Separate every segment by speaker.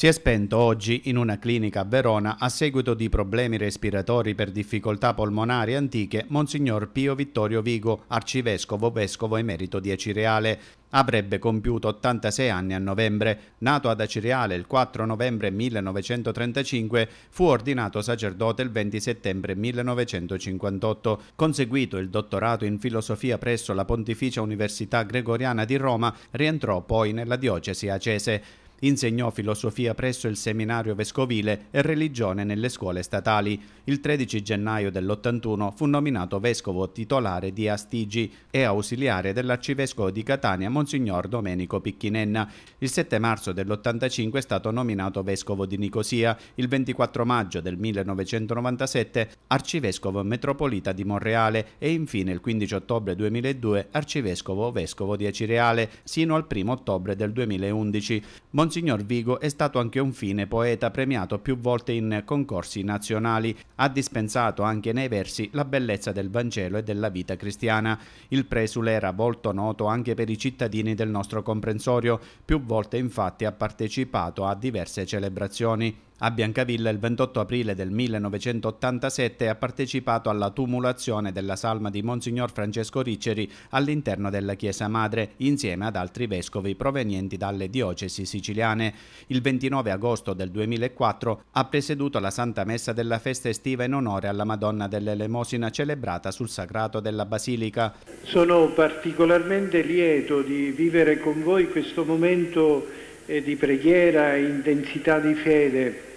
Speaker 1: Si è spento oggi in una clinica a Verona a seguito di problemi respiratori per difficoltà polmonari antiche Monsignor Pio Vittorio Vigo, arcivescovo vescovo emerito di Acireale. Avrebbe compiuto 86 anni a novembre. Nato ad Acireale il 4 novembre 1935, fu ordinato sacerdote il 20 settembre 1958, conseguito il dottorato in filosofia presso la Pontificia Università Gregoriana di Roma, rientrò poi nella diocesi acese. Insegnò filosofia presso il seminario vescovile e religione nelle scuole statali. Il 13 gennaio dell'81 fu nominato vescovo titolare di Astigi e ausiliare dell'arcivescovo di Catania Monsignor Domenico Picchinenna. Il 7 marzo dell'85 è stato nominato vescovo di Nicosia, il 24 maggio del 1997 arcivescovo metropolita di Monreale e infine il 15 ottobre 2002 arcivescovo vescovo di Acireale sino al 1 ottobre del 2011. Monsignor Monsignor Vigo è stato anche un fine poeta premiato più volte in concorsi nazionali. Ha dispensato anche nei versi la bellezza del Vangelo e della vita cristiana. Il presule era molto noto anche per i cittadini del nostro comprensorio, più volte infatti ha partecipato a diverse celebrazioni. A Biancavilla il 28 aprile del 1987 ha partecipato alla tumulazione della salma di Monsignor Francesco Ricceri all'interno della Chiesa Madre, insieme ad altri vescovi provenienti dalle diocesi siciliane. Il 29 agosto del 2004 ha presieduto la Santa Messa della festa estiva in onore alla Madonna dell'Elemosina celebrata sul Sacrato della Basilica.
Speaker 2: Sono particolarmente lieto di vivere con voi questo momento eh, di preghiera e intensità di fede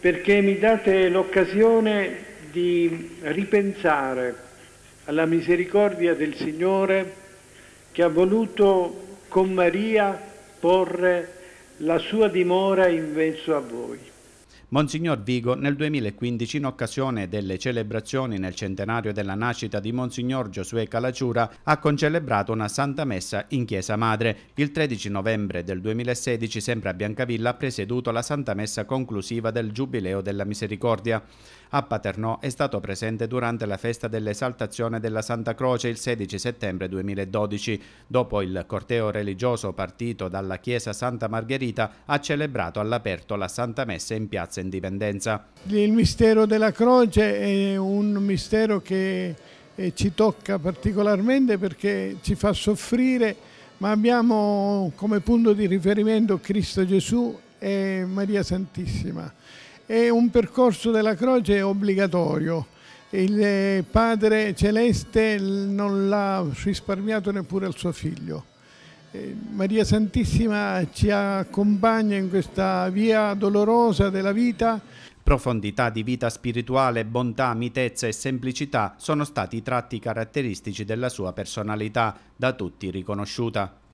Speaker 2: perché mi date l'occasione di ripensare alla misericordia del Signore che ha voluto con Maria porre la sua dimora in mezzo a voi.
Speaker 1: Monsignor Vigo nel 2015 in occasione delle celebrazioni nel centenario della nascita di Monsignor Giosuè Calaciura ha concelebrato una santa messa in Chiesa Madre. Il 13 novembre del 2016 sempre a Biancavilla ha presieduto la santa messa conclusiva del Giubileo della Misericordia. A Paternò è stato presente durante la festa dell'esaltazione della Santa Croce il 16 settembre 2012. Dopo il corteo religioso partito dalla Chiesa Santa Margherita ha celebrato all'aperto la santa messa in Piazza piazza Indipendenza.
Speaker 3: Il mistero della croce è un mistero che eh, ci tocca particolarmente perché ci fa soffrire, ma abbiamo come punto di riferimento Cristo Gesù e Maria Santissima. È un percorso della croce obbligatorio. Il eh, Padre Celeste non l'ha risparmiato neppure al suo figlio. Eh, Maria Santissima ci accompagna in questa via dolorosa della vita.
Speaker 1: Profondità di vita spirituale, bontà, mitezza e semplicità sono stati i tratti caratteristici della sua personalità, da tutti riconosciuta.